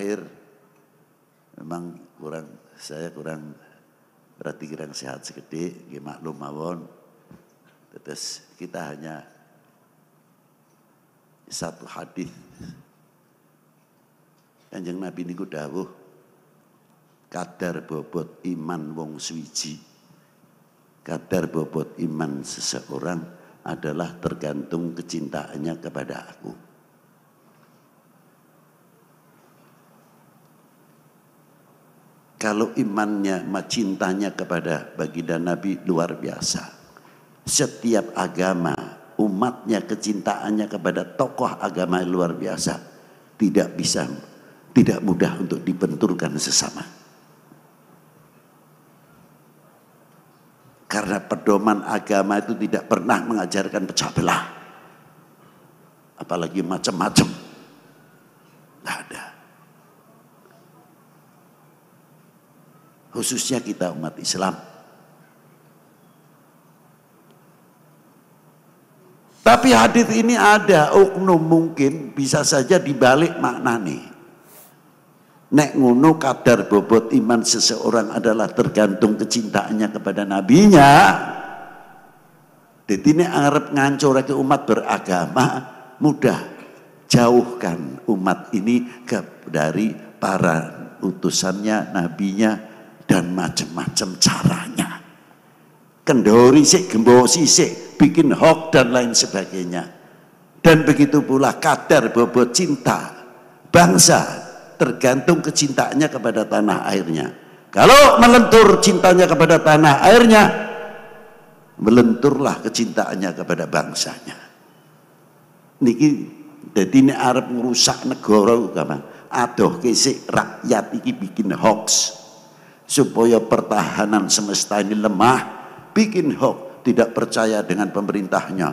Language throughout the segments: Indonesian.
terakhir memang kurang saya kurang berarti kurang sehat segede nggih maklum mawon. Terus kita hanya satu hadis. Kanjeng Nabi niku dawuh kadar bobot iman wong swiji. Kadar bobot iman seseorang adalah tergantung kecintaannya kepada aku. Kalau imannya, cintanya kepada baginda Nabi luar biasa. Setiap agama, umatnya kecintaannya kepada tokoh agama luar biasa. Tidak bisa, tidak mudah untuk dibenturkan sesama. Karena pedoman agama itu tidak pernah mengajarkan pecah belah. Apalagi macam-macam khususnya kita umat Islam. Tapi hadis ini ada oknum mungkin bisa saja dibalik makna nih. Nek ngono kadar bobot iman seseorang adalah tergantung kecintaannya kepada nabinya. Jadi ini Arab ke umat beragama mudah jauhkan umat ini dari para utusannya, nabinya, dan macam-macam caranya. Kendori sih, gembo sih, bikin hoax dan lain sebagainya. Dan begitu pula kadar bobot cinta bangsa tergantung kecintaannya kepada tanah airnya. Kalau melentur cintanya kepada tanah airnya, melenturlah kecintaannya kepada bangsanya. Niki jadi ini Arab merusak negara, kapan? Aduh kisik rakyat ini bikin hoax supaya pertahanan semesta ini lemah, bikin hoax, tidak percaya dengan pemerintahnya,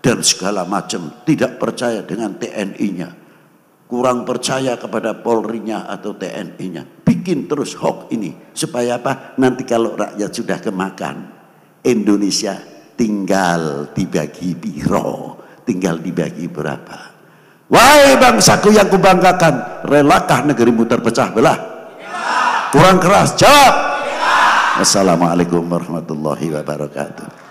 dan segala macam, tidak percaya dengan TNI-nya, kurang percaya kepada Polri-nya atau TNI-nya. Bikin terus hoax ini, supaya apa? Nanti kalau rakyat sudah kemakan, Indonesia tinggal dibagi biro, tinggal dibagi berapa. Wahai bangsaku yang kubanggakan, relakah negerimu terpecah belah? Kurang keras. Jawab. Wassalamualaikum warahmatullahi wabarakatuh.